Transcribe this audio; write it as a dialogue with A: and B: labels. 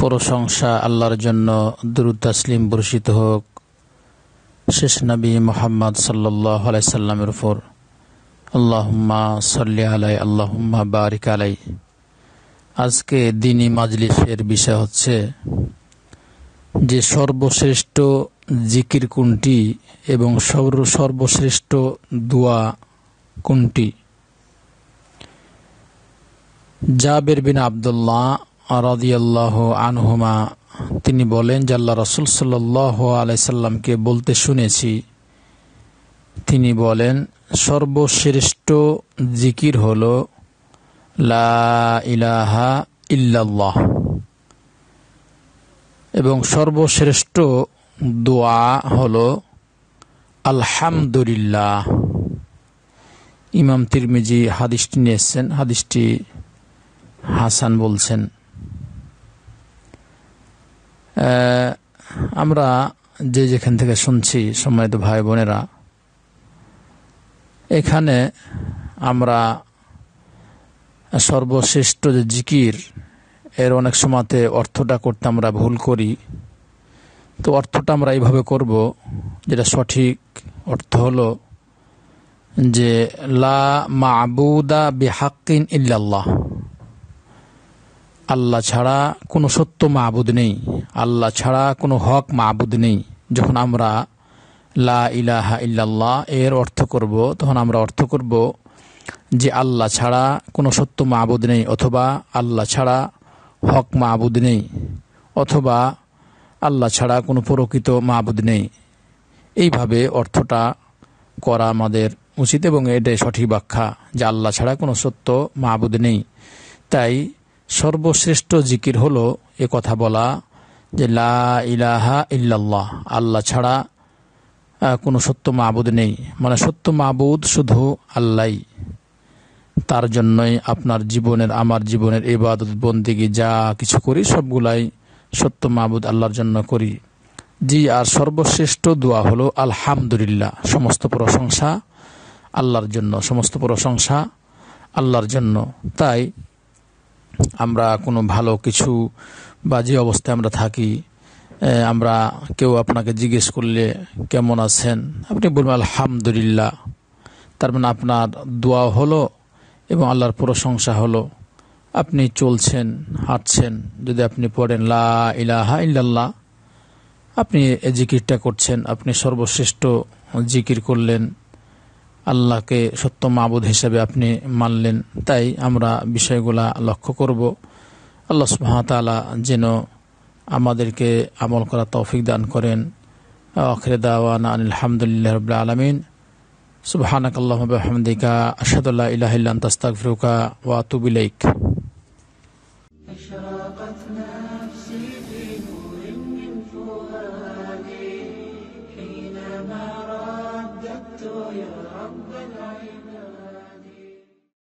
A: প্রশংসা আল্লাহর জন্য দুরুদ তাসলিম বর্ষিত হোক শেষ নবী মোহাম্মদ সাল্লাই সাল্লামের উপর আল্লাহম্মা সাল্লি আলাই আল্লাহম্মা বারিক আলাই আজকে দিনী মাজলিসের বিষয় হচ্ছে যে সর্বশ্রেষ্ঠ জিকির কোনটি এবং সর্বশ্রেষ্ঠ দোয়া কোনটি জাবের বিন আবদুল্লাহ আরাদিয়াল্লাহ আনহুমা তিনি বলেন জাল্লা রসুল সাল্লাহ আলাইসাল্লামকে বলতে শুনেছি তিনি বলেন সর্বশ্রেষ্ঠ জিকির হল লা ইলাহা ইল্লাল্লাহ এবং সর্বশ্রেষ্ঠ দোয়া হল আলহামদুলিল্লাহ ইমাম তিরমিজি হাদিসটি নিয়েছেন হাদিসটি হাসান বলছেন আমরা যে যেখান থেকে শুনছি সম্মানিত ভাই বোনেরা এখানে আমরা সর্বশ্রেষ্ঠ যে জিকির এর অনেক সময়তে অর্থটা করতে আমরা ভুল করি তো অর্থটা আমরা এইভাবে করব যেটা সঠিক অর্থ হলো যে লা মাবুদা বিহাক্কিন ইল্লাল্লাহ আল্লাহ ছাড়া কোনো সত্য মাহবুদ নেই আল্লাহ ছাড়া কোনো হক মাহবুদ নেই যখন আমরা লা ইলাহা ইল্লাল্লাহ এর অর্থ করব তখন আমরা অর্থ করব যে আল্লাহ ছাড়া কোনো সত্য মাহবুদ নেই অথবা আল্লাহ ছাড়া হক মাহবুদ নেই অথবা আল্লাহ ছাড়া কোনো প্রকৃত মাহবুদ নেই এইভাবে অর্থটা করা আমাদের উচিত এবং এটাই সঠিক ব্যাখ্যা যে আল্লাহ ছাড়া কোনো সত্য মাহবুদ নেই তাই সর্বশ্রেষ্ঠ জিকির হলো এ কথা বলা যে লা ইলাহা ইল্লাল্লাহ আল্লাহ ছাড়া কোনো সত্য মাহবুদ নেই মানে সত্য মাহবুদ শুধু আল্লাহ তার জন্যই আপনার জীবনের আমার জীবনের এবাদত বন্দিগি যা কিছু করি সবগুলাই সত্য মাহবুদ আল্লাহর জন্য করি জি আর সর্বশ্রেষ্ঠ দোয়া হলো আলহামদুলিল্লাহ সমস্ত প্রশংসা আল্লাহর জন্য সমস্ত প্রশংসা আল্লাহর জন্য তাই আমরা কোনো ভালো কিছু বা যে অবস্থায় আমরা থাকি আমরা কেউ আপনাকে জিজ্ঞেস করলে কেমন আছেন আপনি বলবেন আলহামদুলিল্লাহ তার মানে আপনার দোয়া হলো এবং আল্লাহর প্রশংসা হলো আপনি চলছেন হাঁটছেন যদি আপনি পড়েন লা ইলাহা ইল্লাল্লাহ আপনি জিকিরটা করছেন আপনি সর্বশ্রেষ্ঠ জিকির করলেন আল্লাহকে সত্য মাবুদ হিসেবে আপনি মানলেন তাই আমরা বিষয়গুলা লক্ষ্য করব আল্লাহ সুহামতালা যেন আমাদেরকে আমল করা তৌফিক দান করেন আখরে দাওয়ান আলহামদুলিল্লাহ রবাহ আলমিন সুবাহানক আল্লাহ হামদিকা আসাদুল্লাহ ইলাহিল্লান তাস্তাক ফিরুকা ওয়াতুবিলাইক the Lord.